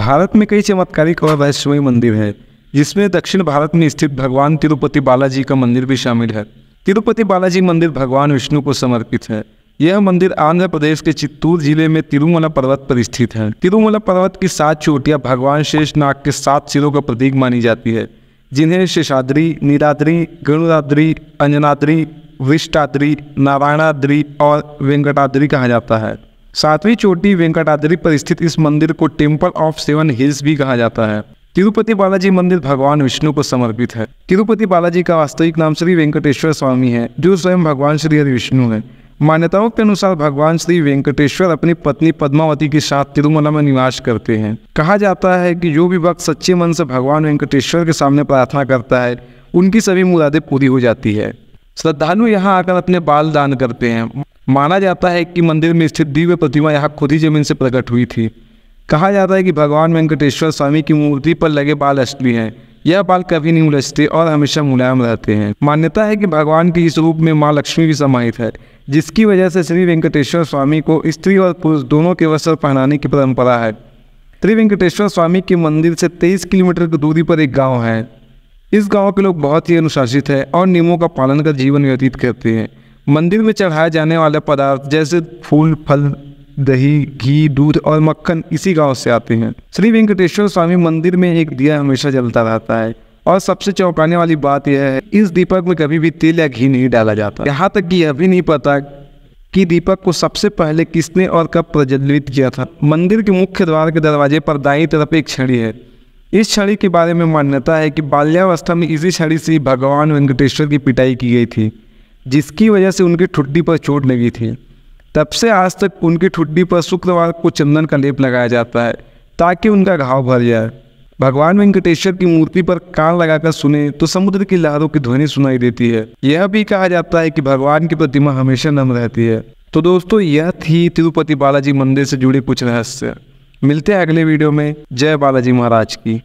भारत में कई चमत्कारिक और वैष्णवी मंदिर है जिसमें दक्षिण भारत में स्थित भगवान तिरुपति बालाजी का मंदिर भी शामिल है तिरुपति बालाजी मंदिर भगवान विष्णु को समर्पित है यह मंदिर आंध्र प्रदेश के चित्तूर जिले में तिरुमला पर्वत पर स्थित है तिरुमला पर्वत की सात चोटियाँ भगवान शेषनाग के सात सिरों का प्रतीक मानी जाती है जिन्हें शेषाद्री नीराद्री गणुराद्री अंजनाद्री विष्टाद्री नारायणाद्री और वेंकटाद्री कहा जाता है सातवीं चोटी वेंकटाद्री पर स्थित इस मंदिर को टेम्पल ऑफ सेवन हिल्स भी कहा जाता है तिरुपति बालाजी मंदिर भगवान विष्णु को समर्पित है तिरुपति बालाजी का वास्तविक नाम श्री वेंकटेश्वर स्वामी है जो स्वयं भगवान श्री हरि विष्णु है मान्यताओं के अनुसार भगवान श्री वेंकटेश्वर अपनी पत्नी पद्मावती के साथ तिरुमला में निवास करते हैं कहा जाता है कि जो भी वक्त सच्चे मन से भगवान वेंकटेश्वर के सामने प्रार्थना करता है उनकी सभी मुरादें पूरी हो जाती है श्रद्धालु यहाँ आकर अपने बाल दान करते हैं माना जाता है कि मंदिर में स्थित दिव्य प्रतिमा यहाँ खुद ही जमीन से प्रकट हुई थी कहा जाता है कि भगवान वेंकटेश्वर स्वामी की मूर्ति पर लगे बाल अष्टमी हैं यह बाल कभी नहीं उलझते और हमेशा मुलायम रहते हैं मान्यता है कि भगवान के इस रूप में माँ लक्ष्मी भी समाहित है जिसकी वजह से श्री वेंकटेश्वर स्वामी को स्त्री और पुरुष दोनों के वस्त्र पहनाने की परंपरा है श्री वेंकटेश्वर स्वामी के मंदिर से तेईस किलोमीटर की दूरी पर एक गाँव है इस गांव के लोग बहुत ही अनुशासित है और नियमों का पालन कर जीवन व्यतीत करते हैं मंदिर में चढ़ाए जाने वाले पदार्थ जैसे फूल फल दही घी दूध और मक्खन इसी गांव से आते हैं श्री वेंकटेश्वर स्वामी मंदिर में एक दिया हमेशा जलता रहता है और सबसे चौंकाने वाली बात यह है इस दीपक में कभी भी तेल या घी नहीं डाला जाता यहाँ तक कि यह भी नहीं पता कि दीपक को सबसे पहले किसने और कब प्रज्वलित किया था मंदिर के मुख्य द्वार के दरवाजे पर दाई तरफ एक छड़ी है इस छड़ी के बारे में मान्यता है कि बाल्यावस्था में इसी छड़ी से भगवान वेंकटेश्वर की पिटाई की गई थी जिसकी वजह से उनकी ठुड्डी पर चोट लगी थी तब से आज तक उनकी ठुड्डी पर शुक्रवार को चंदन का लेप लगाया जाता है ताकि उनका घाव भर जाए भगवान वेंकटेश्वर की मूर्ति पर कान लगाकर सुने तो समुद्र की लहरों की ध्वनि सुनाई देती है यह भी कहा जाता है कि भगवान की प्रतिमा हमेशा नम रहती है तो दोस्तों यह थी तिरुपति बालाजी मंदिर से जुड़े कुछ रहस्य मिलते हैं अगले वीडियो में जय बालाजी महाराज की